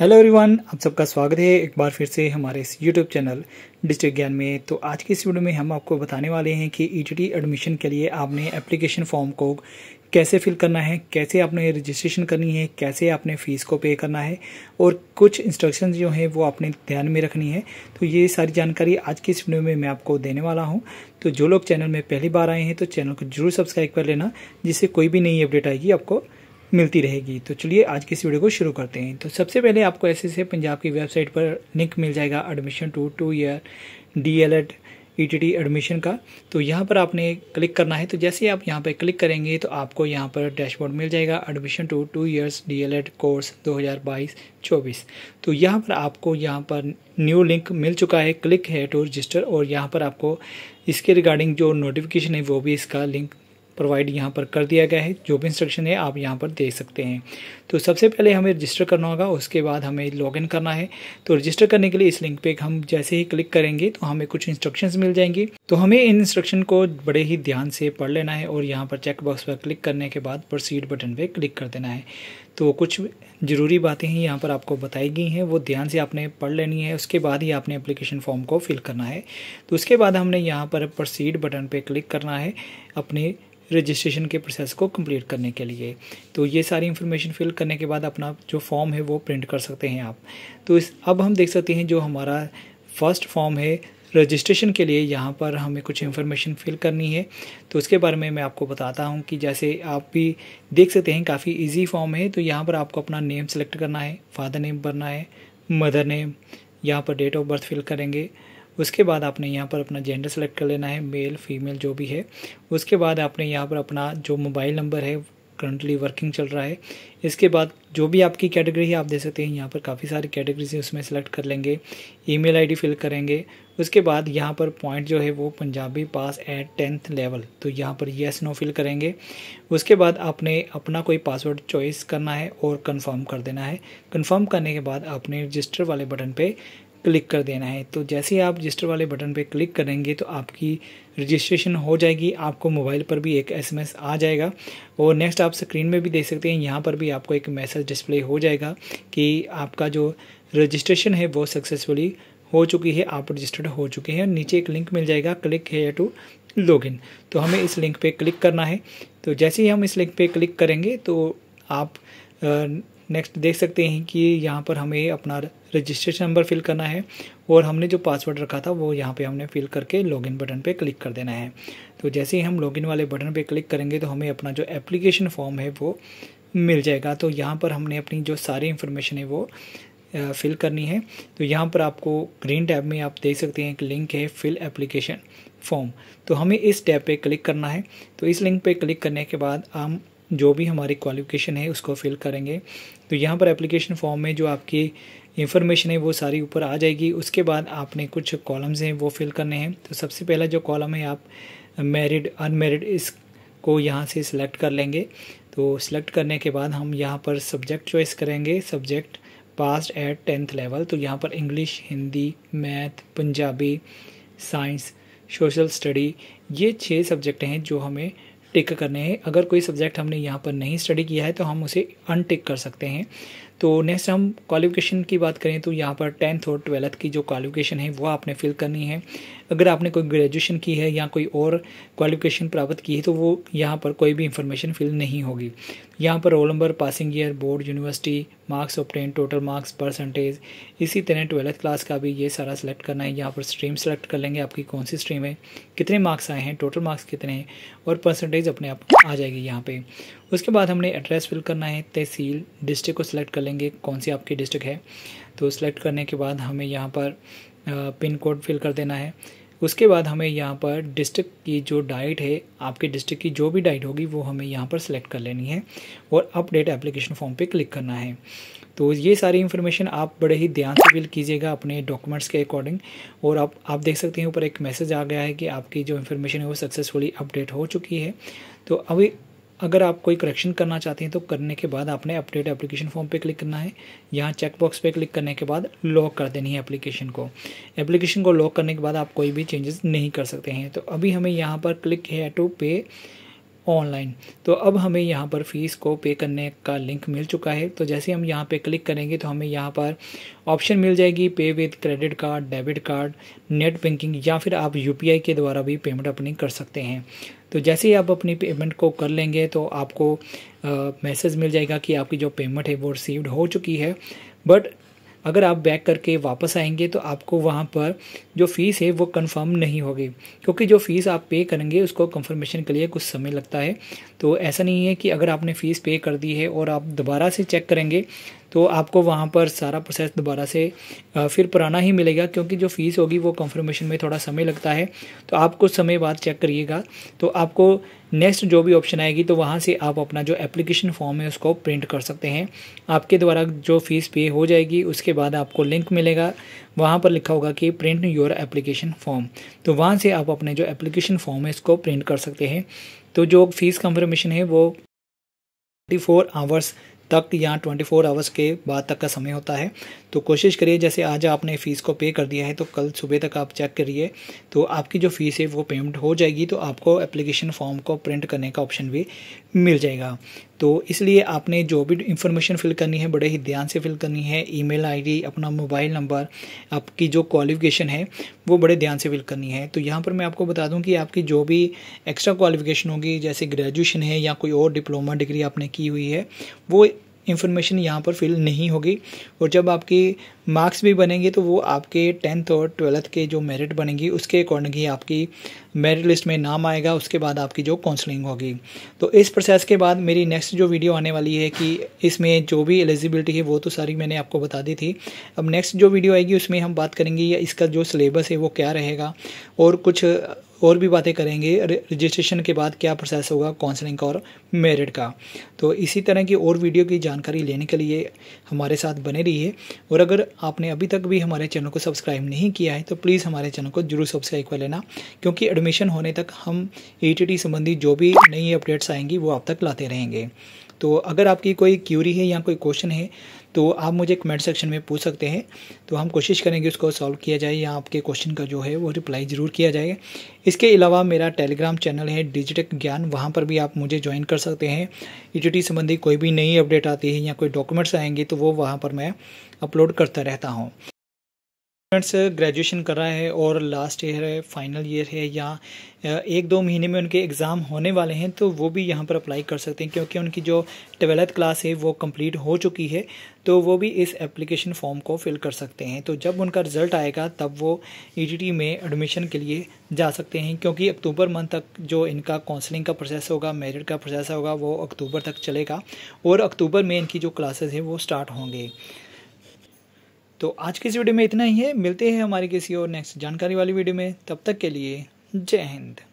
hello everyone आप सबका स्वागत है एक बार फिर से हमारे इस यूट्यूब चैनल डिजिटल ज्ञान में तो आज की इस वीडियो में हम आपको बताने वाले हैं कि ई e एडमिशन के लिए आपने एप्लीकेशन फॉर्म को कैसे फिल करना है कैसे आपने रजिस्ट्रेशन करनी है कैसे आपने फ़ीस को पे करना है और कुछ इंस्ट्रक्शन जो हैं वो आपने ध्यान में रखनी है तो ये सारी जानकारी आज की इस वीडियो में मैं आपको देने वाला हूँ तो जो लोग चैनल में पहली बार आए हैं तो चैनल को जरूर सब्सक्राइब कर लेना जिससे कोई भी नई अपडेट आएगी आपको मिलती रहेगी तो चलिए आज की इस वीडियो को शुरू करते हैं तो सबसे पहले आपको ऐसे एस पंजाब की वेबसाइट पर लिंक मिल जाएगा admission to two year D El Ed E T T admission का तो यहाँ पर आपने क्लिक करना है तो जैसे ही आप यहाँ पर क्लिक करेंगे तो आपको यहाँ पर डैशबोर्ड मिल जाएगा admission to two years D El Ed course दो हज़ार बाईस चौबीस तो यहाँ पर आपको यहाँ पर न्यू लिंक मिल चुका है क्लिक है टू रजिस्टर और यहाँ पर आपको इसके रिगार्डिंग जो नोटिफिकेशन है वो भी इसका लिंक प्रोवाइड यहाँ पर कर दिया गया है जो भी इंस्ट्रक्शन है आप यहाँ पर देख सकते हैं तो सबसे पहले हमें रजिस्टर करना होगा उसके बाद हमें लॉगिन करना है तो रजिस्टर करने के लिए इस लिंक पे हम जैसे ही क्लिक करेंगे तो हमें कुछ इंस्ट्रक्शंस मिल जाएंगी तो हमें इन इंस्ट्रक्शन को बड़े ही ध्यान से पढ़ लेना है और यहाँ पर चेकबॉक्स पर क्लिक करने के बाद प्रोसीड बटन पर क्लिक कर देना है तो कुछ ज़रूरी बातें ही यहाँ पर आपको बताई गई हैं वो ध्यान से आपने पढ़ लेनी है उसके बाद ही आपने एप्लीकेशन फॉर्म को फिल करना है तो उसके बाद हमने यहाँ पर प्रोसीड बटन पर क्लिक करना है अपने रजिस्ट्रेशन के प्रोसेस को कंप्लीट करने के लिए तो ये सारी इन्फॉर्मेशन फिल करने के बाद अपना जो फॉर्म है वो प्रिंट कर सकते हैं आप तो इस अब हम देख सकते हैं जो हमारा फर्स्ट फॉर्म है रजिस्ट्रेशन के लिए यहाँ पर हमें कुछ इन्फॉर्मेशन फिल करनी है तो उसके बारे में मैं आपको बताता हूँ कि जैसे आप भी देख सकते हैं काफ़ी इजी फॉर्म है तो यहाँ पर आपको अपना नेम सेलेक्ट करना है फादर नेम भरना है मदर नेम यहाँ पर डेट ऑफ बर्थ फिल करेंगे उसके बाद आपने यहाँ पर अपना जेंडर सेलेक्ट कर लेना है मेल फीमेल जो भी है उसके बाद आपने यहाँ पर अपना जो मोबाइल नंबर है करंटली वर्किंग चल रहा है इसके बाद जो भी आपकी कैटेगरी है आप दे सकते हैं यहाँ पर काफ़ी सारी कैटेगरीज हैं उसमें सेलेक्ट कर लेंगे ईमेल आईडी फिल करेंगे उसके बाद यहाँ पर पॉइंट जो है वो Punjabi pass at tenth level तो यहाँ पर येस नो फिल करेंगे उसके बाद आपने अपना कोई पासवर्ड चॉइस करना है और कन्फर्म कर देना है कन्फर्म करने के बाद आपने रजिस्टर वाले बटन पर क्लिक कर देना है तो जैसे ही आप रजिस्टर वाले बटन पर क्लिक करेंगे तो आपकी रजिस्ट्रेशन हो जाएगी आपको मोबाइल पर भी एक एसएमएस आ जाएगा और नेक्स्ट आप स्क्रीन में भी देख सकते हैं यहाँ पर भी आपको एक मैसेज डिस्प्ले हो जाएगा कि आपका जो रजिस्ट्रेशन है वो सक्सेसफुली हो चुकी है आप रजिस्टर्ड हो चुके हैं नीचे एक लिंक मिल जाएगा क्लिक है टू लॉग तो हमें इस लिंक पे क्लिक करना है तो जैसे ही हम इस लिंक पे क्लिक करेंगे तो आप नेक्स्ट देख सकते हैं कि यहाँ पर हमें अपना रजिस्ट्रेशन नंबर फिल करना है और हमने जो पासवर्ड रखा था वो यहाँ पे हमने फिल करके लॉगिन बटन पे क्लिक कर देना है तो जैसे ही हम लॉगिन वाले बटन पे क्लिक करेंगे तो हमें अपना जो एप्लीकेशन फॉर्म है वो मिल जाएगा तो यहाँ पर हमने अपनी जो सारी इन्फॉर्मेशन है वो फिल करनी है तो यहाँ पर आपको ग्रीन टैब में आप देख सकते हैं एक लिंक है फिल एप्लीकेशन फॉर्म तो हमें इस टैब पे क्लिक करना है तो इस लिंक पे क्लिक करने के बाद हम जो भी हमारी क्वालिफिकेशन है उसको फिल करेंगे तो यहाँ पर एप्लीकेशन फॉर्म में जो आपकी इन्फॉर्मेशन है वो सारी ऊपर आ जाएगी उसके बाद आपने कुछ कॉलम्स हैं वो फिल करने हैं तो सबसे पहला जो कॉलम है आप मैरिड अनमेरिड इसको यहाँ से सिलेक्ट कर लेंगे तो सिलेक्ट करने के बाद हम यहाँ पर सब्जेक्ट चॉइस करेंगे subject pass at tenth level तो यहाँ पर English Hindi math Punjabi science social study ये छः सब्जेक्ट हैं जो हमें टिक करने हैं अगर कोई सब्जेक्ट हमने यहाँ पर नहीं स्टडी किया है तो हम उसे अनटिक कर सकते हैं तो नेक्स्ट हम क्वालिफिकेशन की बात करें तो यहाँ पर टेंथ और ट्वेल्थ की जो क्वालिफिकेशन है वो आपने फिल करनी है अगर आपने कोई ग्रेजुएशन की है या कोई और क्वालिफिकेशन प्राप्त की है तो वो यहाँ पर कोई भी इंफॉर्मेशन फिल नहीं होगी यहाँ पर roll number passing year board university marks obtained total marks percentage इसी तरह ट्वेल्थ क्लास का भी ये सारा सेलेक्ट करना है यहाँ पर स्ट्रीम सेलेक्ट कर लेंगे आपकी कौन सी स्ट्रीम है कितने मार्क्स आए हैं टोटल मार्क्स कितने हैं और परसेंटेज अपने आप आ जाएगी यहाँ पर उसके बाद हमने एड्रेस फिल करना है तहसील डिस्ट्रिक्ट को सिलेक्ट कर डालेंगे कौन सी आपकी डिस्ट्रिक्ट है तो सेलेक्ट करने के बाद हमें यहाँ पर पिन कोड फिल कर देना है उसके बाद हमें यहाँ पर डिस्ट्रिक्ट की जो डाइट है आपके डिस्ट्रिक्ट की जो भी डाइट होगी वो हमें यहाँ पर सेलेक्ट कर लेनी है और अपडेट एप्लीकेशन फॉर्म पे क्लिक करना है तो ये सारी इन्फॉर्मेशन आप बड़े ही ध्यान से फिल कीजिएगा अपने डॉक्यूमेंट्स के अकॉर्डिंग और आप आप देख सकते हैं ऊपर एक मैसेज आ गया है कि आपकी जो इन्फॉर्मेशन है वो सक्सेसफुली अपडेट हो चुकी है तो अभी अगर आप कोई करेक्शन करना चाहते हैं तो करने के बाद आपने अपडेट एप्लीकेशन फॉर्म पे क्लिक करना है यहाँ चेकबॉक्स पे क्लिक करने के बाद लॉक कर देनी है एप्लीकेशन को एप्लीकेशन को लॉक करने के बाद आप कोई भी चेंजेस नहीं कर सकते हैं तो अभी हमें यहाँ पर क्लिक है टू पे ऑनलाइन तो अब हमें यहाँ पर फ़ीस को पे करने का लिंक मिल चुका है तो जैसे हम यहाँ पे क्लिक करेंगे तो हमें यहाँ पर ऑप्शन मिल जाएगी pay with credit card debit card net banking या फिर आप यू के द्वारा भी पेमेंट अपनी कर सकते हैं तो जैसे ही आप अपनी पेमेंट को कर लेंगे तो आपको मैसेज मिल जाएगा कि आपकी जो पेमेंट है वो रिसीव्ड हो चुकी है बट अगर आप बैक करके वापस आएंगे तो आपको वहाँ पर जो फ़ीस है वो कंफर्म नहीं होगी क्योंकि जो फ़ीस आप पे करेंगे उसको कंफर्मेशन के लिए कुछ समय लगता है तो ऐसा नहीं है कि अगर आपने फ़ीस पे कर दी है और आप दोबारा से चेक करेंगे तो आपको वहाँ पर सारा प्रोसेस दोबारा से फिर पुराना ही मिलेगा क्योंकि जो फ़ीस होगी वो कंफर्मेशन में थोड़ा समय लगता है तो आप कुछ समय बाद चेक करिएगा तो आपको नेक्स्ट जो भी ऑप्शन आएगी तो वहाँ से आप अपना जो एप्लीकेशन फॉर्म है उसको प्रिंट कर सकते हैं आपके द्वारा जो फ़ीस पे हो जाएगी उसके बाद आपको लिंक मिलेगा वहाँ पर लिखा होगा कि प्रिंट योर एप्लीकेशन फॉर्म तो वहाँ से आप अपने जो एप्लीकेशन फॉर्म है उसको प्रिंट कर सकते हैं तो जो फ़ीस कंफर्मेशन है वो ट्वेंटी फोर आवर्स तक या 24 आवर्स के बाद तक का समय होता है तो कोशिश करिए जैसे आज आपने फ़ीस को पे कर दिया है तो कल सुबह तक आप चेक करिए तो आपकी जो फ़ीस है वो पेमेंट हो जाएगी तो आपको एप्लीकेशन फॉर्म को प्रिंट करने का ऑप्शन भी मिल जाएगा तो इसलिए आपने जो भी इंफॉर्मेशन फिल करनी है बड़े ही ध्यान से फिल करनी है ईमेल आईडी अपना मोबाइल नंबर आपकी जो क्वालिफिकेशन है वो बड़े ध्यान से फिल करनी है तो यहाँ पर मैं आपको बता दूँ कि आपकी जो भी एक्स्ट्रा क्वालिफिकेशन होगी जैसे ग्रेजुएशन है या कोई और डिप्लोमा डिग्री आपने की हुई है वो इन्फॉर्मेशन यहाँ पर फिल नहीं होगी और जब आपके मार्क्स भी बनेंगे तो वो आपके टेंथ और ट्वेल्थ के जो मेरिट बनेंगी उसके अकॉर्डिंग ही आपकी मेरिट लिस्ट में नाम आएगा उसके बाद आपकी जो काउंसलिंग होगी तो इस प्रोसेस के बाद मेरी नेक्स्ट जो वीडियो आने वाली है कि इसमें जो भी एलिजिबिलिटी है वो तो सारी मैंने आपको बता दी थी अब नेक्स्ट जो वीडियो आएगी उसमें हम बात करेंगे या इसका जो सिलेबस है वो क्या रहेगा और कुछ और भी बातें करेंगे रजिस्ट्रेशन के बाद क्या प्रोसेस होगा काउंसलिंग का और मेरिट का तो इसी तरह की और वीडियो की जानकारी लेने के लिए हमारे साथ बने रहिए और अगर आपने अभी तक भी हमारे चैनल को सब्सक्राइब नहीं किया है तो प्लीज़ हमारे चैनल को जरूर सब्सक्राइब कर लेना क्योंकि एडमिशन होने तक हम ई संबंधी जो भी नई अपडेट्स आएंगी वो आप तक लाते रहेंगे तो अगर आपकी कोई क्यूरी है या कोई क्वेश्चन है तो आप मुझे कमेंट सेक्शन में पूछ सकते हैं तो हम कोशिश करेंगे उसको सॉल्व किया जाए या आपके क्वेश्चन का जो है वो रिप्लाई ज़रूर किया जाएगा इसके अलावा मेरा टेलीग्राम चैनल है डिजिटल ज्ञान वहाँ पर भी आप मुझे ज्वाइन कर सकते हैं ई e संबंधी कोई भी नई अपडेट आती है या कोई डॉक्यूमेंट्स आएंगे तो वो वहाँ पर मैं अपलोड करता रहता हूँ स्टूडेंट्स ग्रेजुएशन कर रहा है और लास्ट ईयर है फाइनल ईयर है या एक दो महीने में उनके एग्ज़ाम होने वाले हैं तो वो भी यहाँ पर अप्लाई कर सकते हैं क्योंकि उनकी जो ट्वेल्थ क्लास है वो कंप्लीट हो चुकी है तो वो भी इस एप्लीकेशन फॉर्म को फिल कर सकते हैं तो जब उनका रिज़ल्ट आएगा तब वो ई e में एडमिशन के लिए जा सकते हैं क्योंकि अक्टूबर मंथ तक जो इनका काउंसलिंग का प्रोसेस होगा मेरिट का प्रोसेस होगा वो अक्टूबर तक चलेगा और अक्टूबर में इनकी जो क्लासेस हैं वो स्टार्ट होंगे तो आज की इस वीडियो में इतना ही है मिलते हैं हमारी किसी और नेक्स्ट जानकारी वाली वीडियो में तब तक के लिए जय हिंद